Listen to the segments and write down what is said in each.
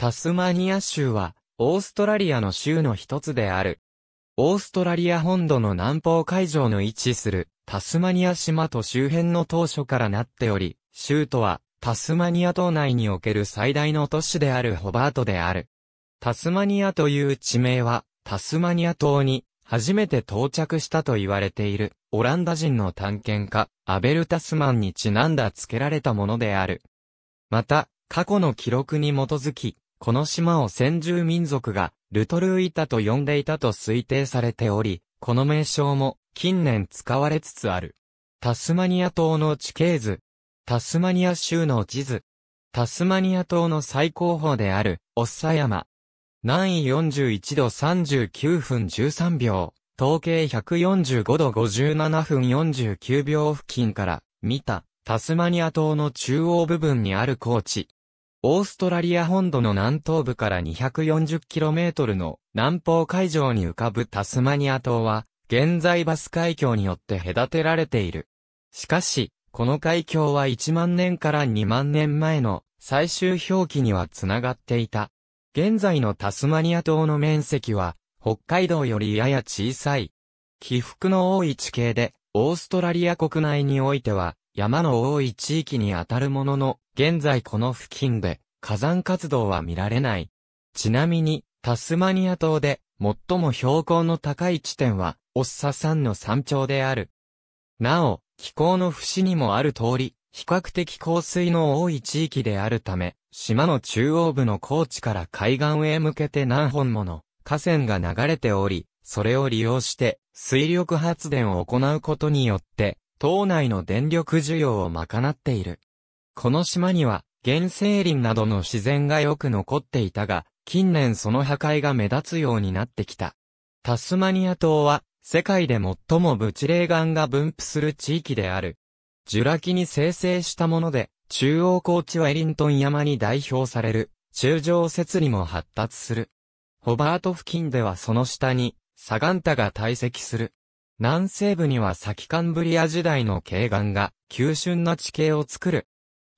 タスマニア州は、オーストラリアの州の一つである。オーストラリア本土の南方海上の位置するタスマニア島と周辺の当初からなっており、州都はタスマニア島内における最大の都市であるホバートである。タスマニアという地名はタスマニア島に初めて到着したと言われているオランダ人の探検家アベル・タスマンにちなんだ付けられたものである。また、過去の記録に基づき、この島を先住民族が、ルトルーイタと呼んでいたと推定されており、この名称も近年使われつつある。タスマニア島の地形図。タスマニア州の地図。タスマニア島の最高峰である、オッサ山。南緯41度39分13秒、統計145度57分49秒付近から、見た、タスマニア島の中央部分にある高地。オーストラリア本土の南東部から 240km の南方海上に浮かぶタスマニア島は、現在バス海峡によって隔てられている。しかし、この海峡は1万年から2万年前の最終表記には繋がっていた。現在のタスマニア島の面積は、北海道よりやや小さい。起伏の多い地形で、オーストラリア国内においては、山の多い地域にあたるものの、現在この付近で火山活動は見られない。ちなみに、タスマニア島で最も標高の高い地点は、オッサ山の山頂である。なお、気候の節にもある通り、比較的降水の多い地域であるため、島の中央部の高地から海岸へ向けて何本もの河川が流れており、それを利用して水力発電を行うことによって、島内の電力需要を賄っている。この島には原生林などの自然がよく残っていたが、近年その破壊が目立つようになってきた。タスマニア島は世界で最もブチレー岩が分布する地域である。ジュラ紀に生成したもので、中央高地はエリントン山に代表される、中上節にも発達する。ホバート付近ではその下に、サガンタが堆積する。南西部には先カンブリア時代の慶岩が急峻な地形を作る。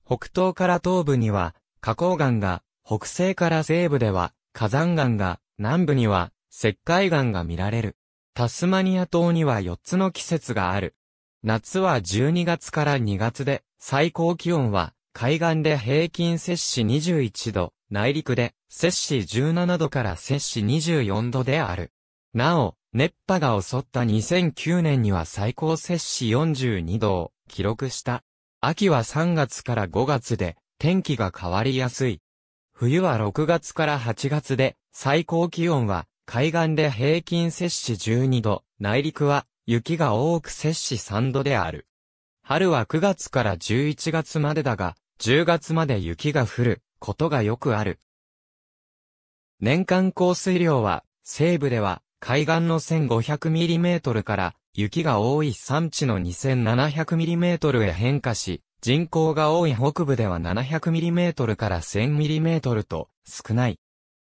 北東から東部には花崗岩が、北西から西部では火山岩が、南部には石灰岩が見られる。タスマニア島には4つの季節がある。夏は12月から2月で、最高気温は海岸で平均摂氏21度、内陸で摂氏17度から摂氏24度である。なお、熱波が襲った2009年には最高摂氏42度を記録した。秋は3月から5月で天気が変わりやすい。冬は6月から8月で最高気温は海岸で平均摂氏12度、内陸は雪が多く摂氏3度である。春は9月から11月までだが、10月まで雪が降ることがよくある。年間降水量は、西部では海岸の 1500mm から雪が多い山地の 2700mm へ変化し、人口が多い北部では 700mm から 1000mm と少ない。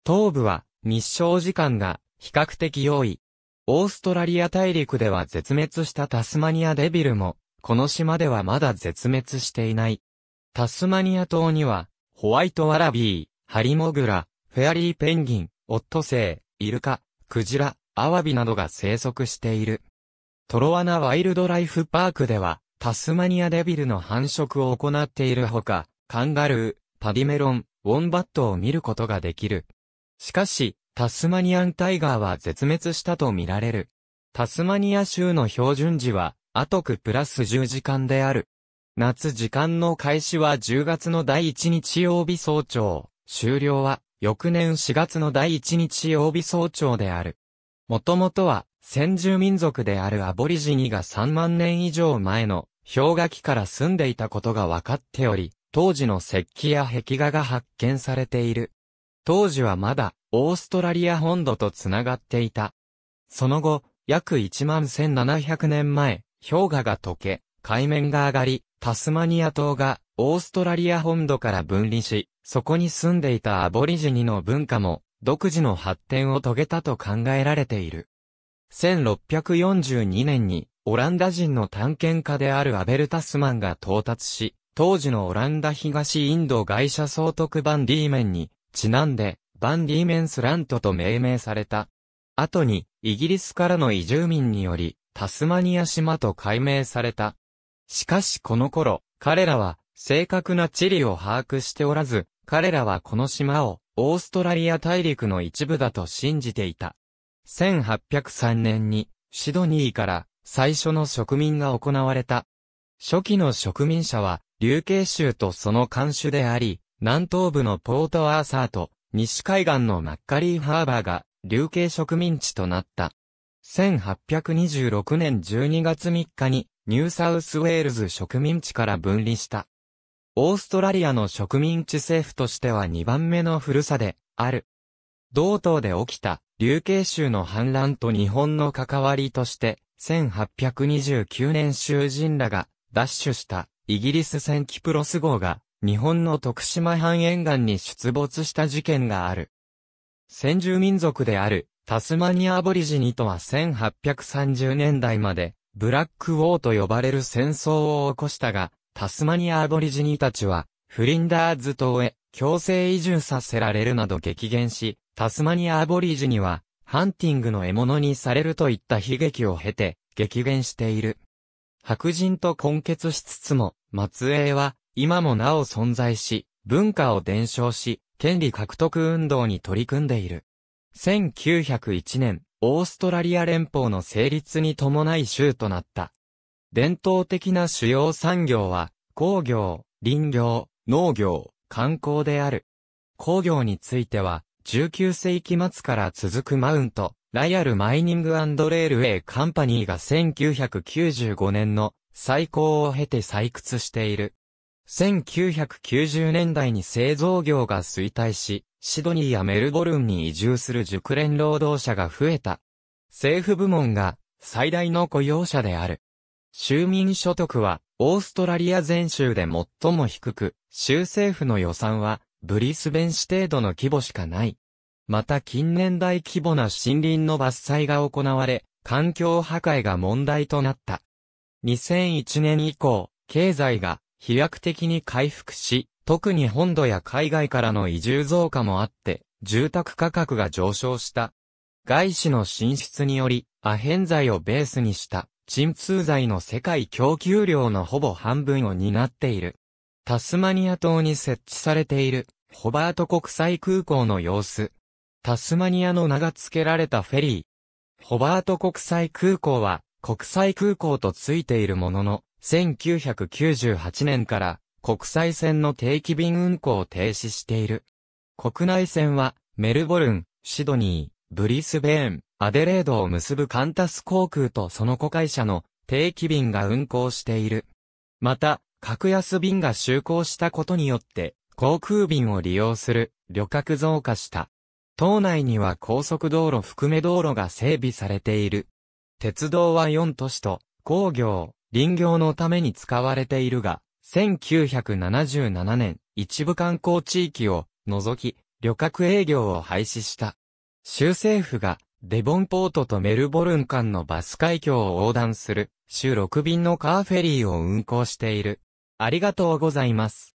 東部は日照時間が比較的多い。オーストラリア大陸では絶滅したタスマニアデビルも、この島ではまだ絶滅していない。タスマニア島には、ホワイトワラビー、ハリモグラ、フェアリーペンギン、オットセイ、イルカ、クジラ、アワビなどが生息している。トロワナワイルドライフパークでは、タスマニアデビルの繁殖を行っているほか、カンガルー、パディメロン、ウォンバットを見ることができる。しかし、タスマニアンタイガーは絶滅したとみられる。タスマニア州の標準時は、アトクプラス10時間である。夏時間の開始は10月の第1日曜日早朝、終了は翌年4月の第1日曜日早朝である。もともとは、先住民族であるアボリジニが3万年以上前の氷河期から住んでいたことが分かっており、当時の石器や壁画が発見されている。当時はまだ、オーストラリア本土とつながっていた。その後、約1万1700年前、氷河が溶け、海面が上がり、タスマニア島がオーストラリア本土から分離し、そこに住んでいたアボリジニの文化も独自の発展を遂げたと考えられている。1642年に、オランダ人の探検家であるアベル・タスマンが到達し、当時のオランダ東インド外車総督バンディーメンに、ちなんで、バンディーメンスラントと命名された。後に、イギリスからの移住民により、タスマニア島と改名された。しかしこの頃、彼らは、正確な地理を把握しておらず、彼らはこの島を、オーストラリア大陸の一部だと信じていた。1803年に、シドニーから最初の植民が行われた。初期の植民者は、琉慶州とその監守であり、南東部のポートアーサーと、西海岸のマッカリーハーバーが、琉慶植民地となった。1826年12月3日に、ニューサウスウェールズ植民地から分離した。オーストラリアの植民地政府としては2番目の古さで、ある。同島で起きた、流刑州の反乱と日本の関わりとして、1829年囚人らが、奪取した、イギリス戦キプロス号が、日本の徳島半沿岸に出没した事件がある。先住民族である、タスマニアアボリジニとは1830年代まで、ブラックウォーと呼ばれる戦争を起こしたが、タスマニアアボリジニーたちは、フリンダーズ島へ強制移住させられるなど激減し、タスマニアアボリジニは、ハンティングの獲物にされるといった悲劇を経て、激減している。白人と根結しつつも、末裔は、今もなお存在し、文化を伝承し、権利獲得運動に取り組んでいる。1901年、オーストラリア連邦の成立に伴い州となった。伝統的な主要産業は、工業、林業、農業、観光である。工業については、19世紀末から続くマウント、ライアルマイニングレールウェイカンパニーが1995年の最高を経て採掘している。1990年代に製造業が衰退し、シドニーやメルボルンに移住する熟練労働者が増えた。政府部門が最大の雇用者である。州民所得は、オーストラリア全州で最も低く、州政府の予算は、ブリスベン市程度の規模しかない。また近年大規模な森林の伐採が行われ、環境破壊が問題となった。2001年以降、経済が飛躍的に回復し、特に本土や海外からの移住増加もあって、住宅価格が上昇した。外資の進出により、アヘン剤をベースにした鎮痛剤の世界供給量のほぼ半分を担っている。タスマニア島に設置されている、ホバート国際空港の様子。タスマニアの名が付けられたフェリー。ホバート国際空港は、国際空港と付いているものの、1998年から国際線の定期便運行を停止している。国内線は、メルボルン、シドニー、ブリスベーン、アデレードを結ぶカンタス航空とその子会社の定期便が運航している。また、格安便が就航したことによって、航空便を利用する旅客増加した。島内には高速道路含め道路が整備されている。鉄道は4都市と工業、林業のために使われているが、1977年、一部観光地域を除き、旅客営業を廃止した。州政府がデボンポートとメルボルン間のバス海峡を横断する、週6便のカーフェリーを運行している。ありがとうございます。